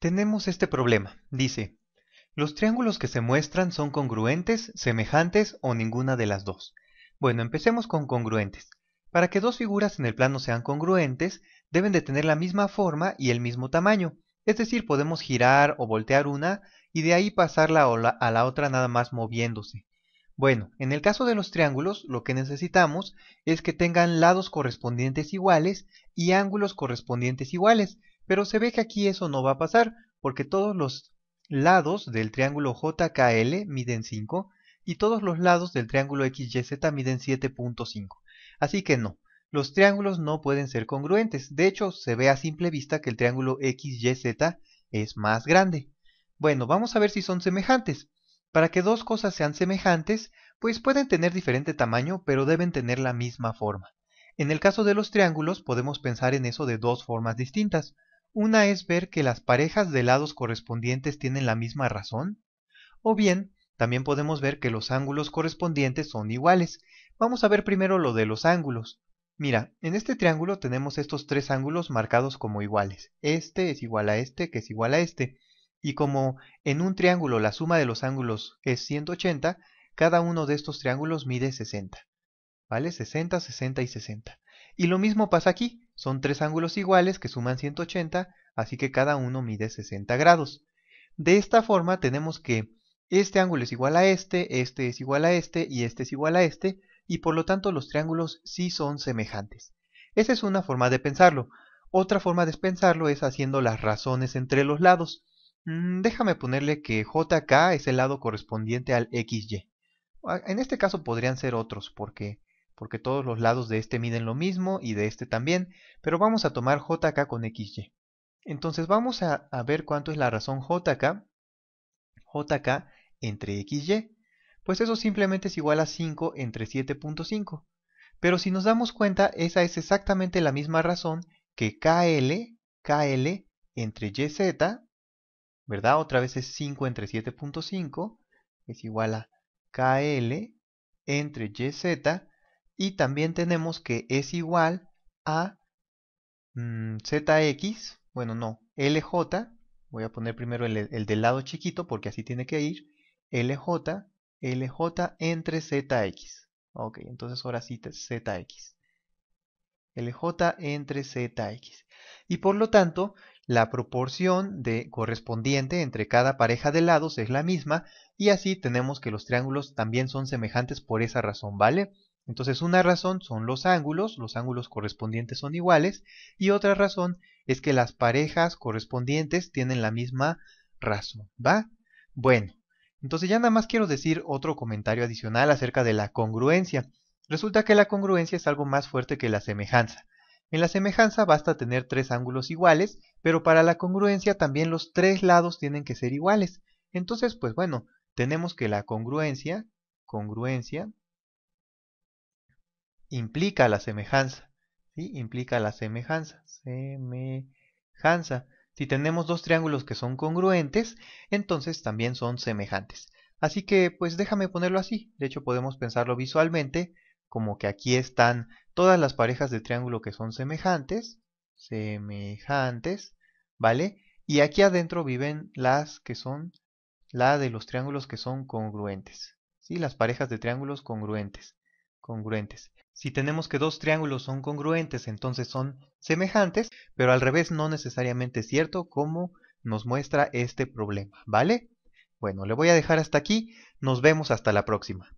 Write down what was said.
Tenemos este problema. Dice, los triángulos que se muestran son congruentes, semejantes o ninguna de las dos. Bueno, empecemos con congruentes. Para que dos figuras en el plano sean congruentes, deben de tener la misma forma y el mismo tamaño. Es decir, podemos girar o voltear una y de ahí pasarla a la otra nada más moviéndose. Bueno, en el caso de los triángulos, lo que necesitamos es que tengan lados correspondientes iguales y ángulos correspondientes iguales, pero se ve que aquí eso no va a pasar, porque todos los lados del triángulo JKL miden 5 y todos los lados del triángulo XYZ miden 7.5. Así que no, los triángulos no pueden ser congruentes. De hecho, se ve a simple vista que el triángulo XYZ es más grande. Bueno, vamos a ver si son semejantes. Para que dos cosas sean semejantes, pues pueden tener diferente tamaño, pero deben tener la misma forma. En el caso de los triángulos podemos pensar en eso de dos formas distintas. Una es ver que las parejas de lados correspondientes tienen la misma razón, o bien también podemos ver que los ángulos correspondientes son iguales. Vamos a ver primero lo de los ángulos. Mira, en este triángulo tenemos estos tres ángulos marcados como iguales. Este es igual a este, que es igual a este. Y como en un triángulo la suma de los ángulos es 180, cada uno de estos triángulos mide 60. ¿Vale? 60, 60 y 60. Y lo mismo pasa aquí. Son tres ángulos iguales que suman 180, así que cada uno mide 60 grados. De esta forma tenemos que este ángulo es igual a este, este es igual a este y este es igual a este, y por lo tanto los triángulos sí son semejantes. Esa es una forma de pensarlo. Otra forma de pensarlo es haciendo las razones entre los lados. Mm, déjame ponerle que JK es el lado correspondiente al XY. Ah, en este caso podrían ser otros, porque porque todos los lados de este miden lo mismo y de este también, pero vamos a tomar JK con XY. Entonces vamos a, ver cuánto es la razón JK, JK entre XY. Pues eso simplemente es igual a 5 entre 7.5. Pero si nos damos cuenta, esa es exactamente la misma razón que KL, KL entre YZ, ¿verdad? Otra vez es 5 entre 7.5, es igual a KL entre YZ y también tenemos que es igual a mm, ZX, bueno no, LJ, voy a poner primero el, del lado chiquito porque así tiene que ir, LJ, LJ entre ZX. Ok, entonces ahora sí ZX. LJ entre ZX. Y por lo tanto, la proporción de correspondiente entre cada pareja de lados es la misma y así tenemos que los triángulos también son semejantes por esa razón, ¿vale? Entonces una razón son los ángulos, los ángulos correspondientes son iguales, y otra razón es que las parejas correspondientes tienen la misma razón, ¿va? Bueno, entonces ya nada más quiero decir otro comentario adicional acerca de la congruencia. Resulta que la congruencia es algo más fuerte que la semejanza. En la semejanza basta tener tres ángulos iguales, pero para la congruencia también los tres lados tienen que ser iguales. Entonces, pues bueno, tenemos que la congruencia, congruencia, implica la semejanza. ¿sí? Implica la semejanza. Semejanza. Si tenemos dos triángulos que son congruentes, entonces también son semejantes. Así que pues déjame ponerlo así. De hecho podemos pensarlo visualmente como que aquí están todas las parejas de triángulo que son semejantes. Semejantes. ¿Vale? Y aquí adentro viven las que son la de los triángulos que son congruentes. ¿Sí? Las parejas de triángulos congruentes congruentes. Si tenemos que dos triángulos son congruentes, entonces son semejantes, pero al revés no necesariamente es cierto como nos muestra este problema, ¿vale? Bueno, le voy a dejar hasta aquí, nos vemos hasta la próxima.